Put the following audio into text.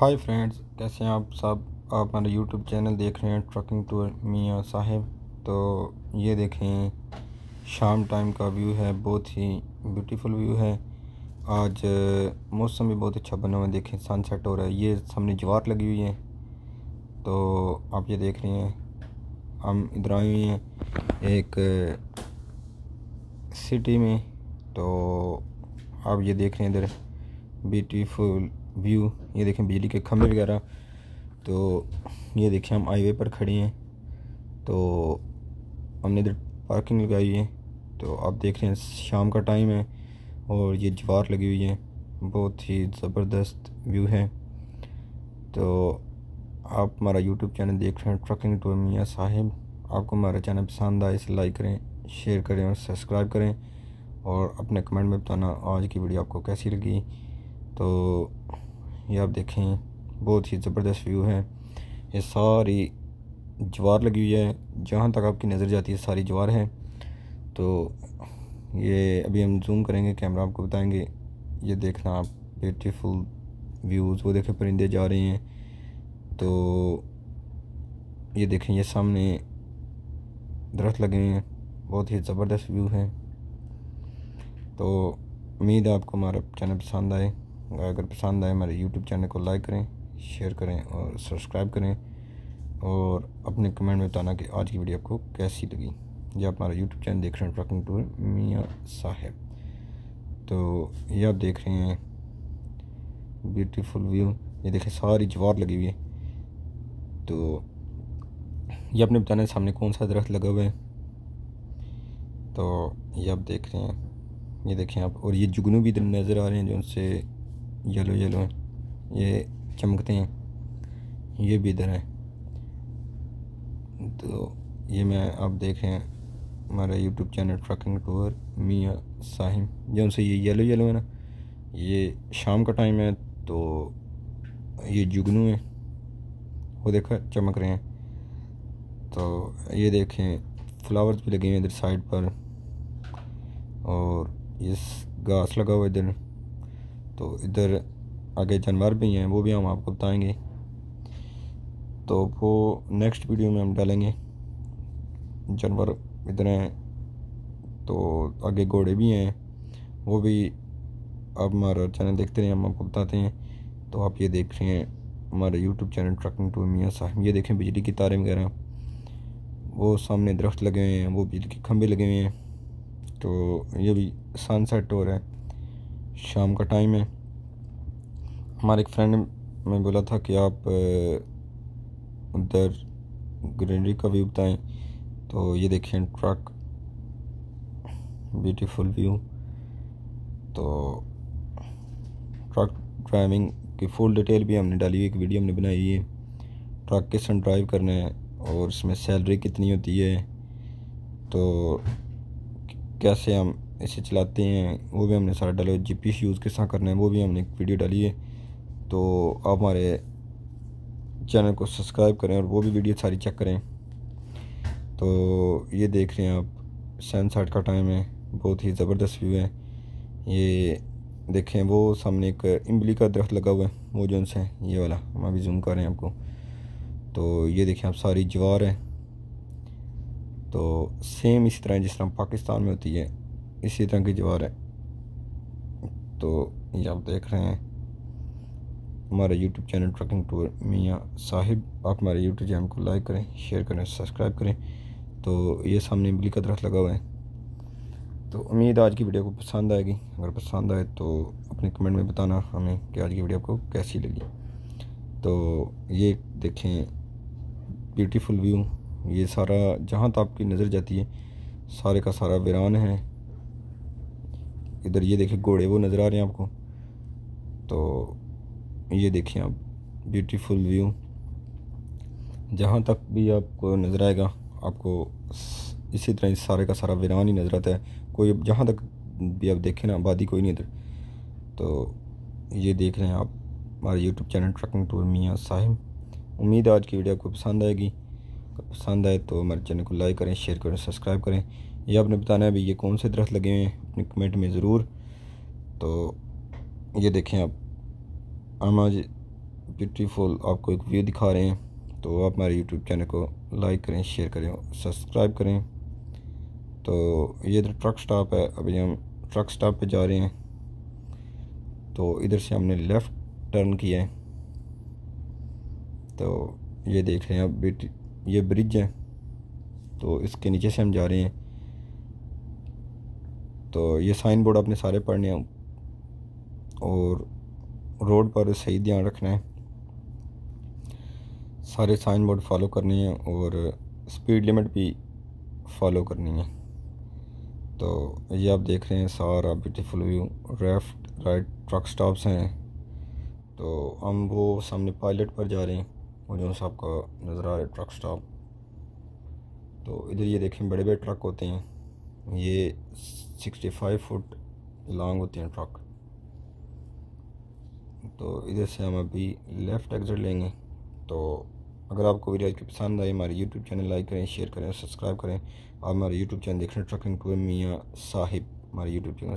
hi friends कैसे हैं आप सब आप मेरा यूट्यूब चैनल देख रहे हैं ट्रकिंग टूर मियाँ साहेब तो ये देखें शाम टाइम का व्यू है बहुत ही ब्यूटीफुल व्यू है आज मौसम भी बहुत अच्छा बना हुआ है देखें सनसेट हो रहा है ये सामने जवार लगी हुई है तो आप ये देख रहे हैं हम इधर आए हुए हैं एक सिटी में तो आप ये देख रहे हैं इधर ब्यूटीफुल व्यू ये देखें बिजली के खम्भे वगैरह तो ये देखें हम हाईवे पर खड़े हैं तो हमने इधर पार्किंग लगाई है तो आप देख रहे हैं शाम का टाइम है और ये जवार लगी हुई है बहुत ही ज़बरदस्त व्यू है तो आप हमारा यूट्यूब चैनल देख रहे हैं ट्रकिंग टू मियाँ साहिब आपको हमारा चैनल पसंद आए इसे लाइक करें शेयर करें और सब्सक्राइब करें और अपने कमेंट में बताना आज की वीडियो आपको कैसी लगी तो ये आप देखें बहुत ही ज़बरदस्त व्यू है ये सारी ज्वार लगी हुई है जहाँ तक आपकी नज़र जाती है सारी ज्वार है तो ये अभी हम जूम करेंगे कैमरा आपको बताएंगे ये देखना आप ब्यूटीफुल व्यूज़ वो देखें परिंदे जा रहे हैं तो ये देखें ये सामने दरख्त लगे हैं बहुत ही ज़बरदस्त व्यू है तो उम्मीद है आपको हमारा चैनल पसंद आए अगर पसंद आए मेरे यूट्यूब चैनल को लाइक करें शेयर करें और सब्सक्राइब करें और अपने कमेंट में बताना कि आज की वीडियो आपको कैसी लगी ये आप हमारा यूट्यूब चैनल देख रहे हैं ट्रकिंग टूर मियाँ साहेब तो ये आप देख रहे हैं ब्यूटीफुल व्यू ये देखें सारी जवार लगी हुई है तो ये आपने बताना है सामने कौन सा दरख्त लगा हुआ है तो ये आप देख रहे हैं ये देखें आप और ये जुगनू भी इधर नज़र आ रहे हैं जो उनसे येलो येलो हैं ये चमकते हैं ये भी इधर हैं तो ये मैं आप देख रहे हैं हमारा यूट्यूब चैनल ट्रैकिंग टूर मियाँ साहिम जो उनसे ये येलो येलो है ना ये शाम का टाइम है तो ये जुगनू है वो देखा चमक रहे हैं तो ये देखें फ्लावर्स भी लगे हुए इधर साइड पर और ये घास लगा हुआ इधर तो इधर आगे जानवर भी हैं वो भी हम आपको बताएंगे तो वो नेक्स्ट वीडियो में हम डालेंगे जानवर इधर हैं तो आगे घोड़े भी हैं वो भी आप हमारा चैनल देखते रहें हम आपको बताते हैं तो आप ये देख रहे हैं हमारे यूट्यूब चैनल ट्रकिंग टू मियाँ साहब ये देखें बिजली की तारें वगैरह वो सामने दरख्त लगे हुए हैं वो बिजली के खंभे लगे हुए हैं तो ये भी सनसेट हो रहा है शाम का टाइम है हमारे एक फ्रेंड ने बोला था कि आप उधर ग्रीनरी का व्यू बताएं तो ये देखें ट्रक ब्यूटीफुल व्यू तो ट्रक ड्राइविंग की फुल डिटेल भी हमने डाली हुई एक वीडियो हमने बनाई है ट्रक किस तरह ड्राइव करना है और इसमें सैलरी कितनी होती है तो कैसे हम इसे चलाते हैं वो भी हमने सारा डाले जी पी यूज़ किस तरह करना है वो भी हमने एक वीडियो डाली है तो आप हमारे चैनल को सब्सक्राइब करें और वो भी वीडियो सारी चेक करें तो ये देख रहे हैं आप सन का टाइम है बहुत ही ज़बरदस्त व्यू है ये देखें वो सामने एक इमली का दरख्त लगा हुआ है वो जो है ये वाला हम अभी जूम कर रहे हैं आपको तो ये देखें आप सारी जवार है तो सेम इसी तरह जिस तरह पाकिस्तान में होती है इसी तरह की जवार है तो ये आप देख रहे हैं हमारे यूट्यूब चैनल ट्रकिंग टूर मियाँ साहिब आप हमारे यूट्यूब चैनल को लाइक करें शेयर करें सब्सक्राइब करें तो ये सामने बिल्ली का दरख्त लगा हुआ है तो उम्मीद आज की वीडियो को पसंद आएगी अगर पसंद आए तो अपने कमेंट में बताना हमें कि आज की वीडियो आपको कैसी लगी तो ये देखें ब्यूटीफुल व्यू ये सारा जहाँ तक आपकी नज़र जाती है सारे का सारा वीरान है इधर ये देखिए घोड़े वो नज़र आ रहे हैं आपको तो ये देखिए आप ब्यूटीफुल व्यू जहाँ तक भी आपको नज़र आएगा आपको इसी तरह इस सारे का सारा वीरान ही नज़र आता है कोई जहाँ तक भी आप देखें ना आबादी कोई नहीं इधर तो ये देख रहे हैं आप हमारे यूट्यूब चैनल ट्रकिंग टूर मियाँ साहिब उम्मीद है आज की वीडियो आपको पसंद आएगी पसंद आए तो हमारे चैनल को लाइक करें शेयर करें सब्सक्राइब करें ये आपने बताना है भाई ये कौन से दरख्त लगे हुए हैं अपने कमेंट में ज़रूर तो ये देखें आप हम आज ब्यूटीफुल आपको एक व्यू दिखा रहे हैं तो आप हमारे यूट्यूब चैनल को लाइक करें शेयर करें सब्सक्राइब करें तो ये इधर ट्रक स्टॉप है अभी हम ट्रक स्टॉप पे जा रहे हैं तो इधर से हमने लेफ़्ट टर्न किया है तो ये देख रहे हैं आप ये ब्रिज है तो इसके नीचे से हम जा रहे हैं तो ये साइन बोर्ड आपने सारे पढ़ने हैं और रोड पर सही ध्यान रखना है सारे साइन बोर्ड फॉलो करनी है और स्पीड लिमिट भी फॉलो करनी है तो ये आप देख रहे हैं सारा beautiful view left right truck stops हैं तो हम वो सामने पायलट पर जा रहे हैं वो जो साहब का नज़र आ रहा है ट्रक स्टॉप तो इधर ये देखें बड़े बड़े ट्रक होते हैं ये 65 फुट लॉन्ग होती हैं ट्रक तो इधर से हम अभी लेफ़्ट एग्ज़िट लेंगे तो अगर आपको वीडियो की पसंद आई हमारे यूट्यूब चैनल लाइक करें शेयर करें सब्सक्राइब करें और हमारे यूट्यूब चैनल देख रहे हैं ट्रकिंग टू मियाँ साहिब हमारे यूट्यूब चैनल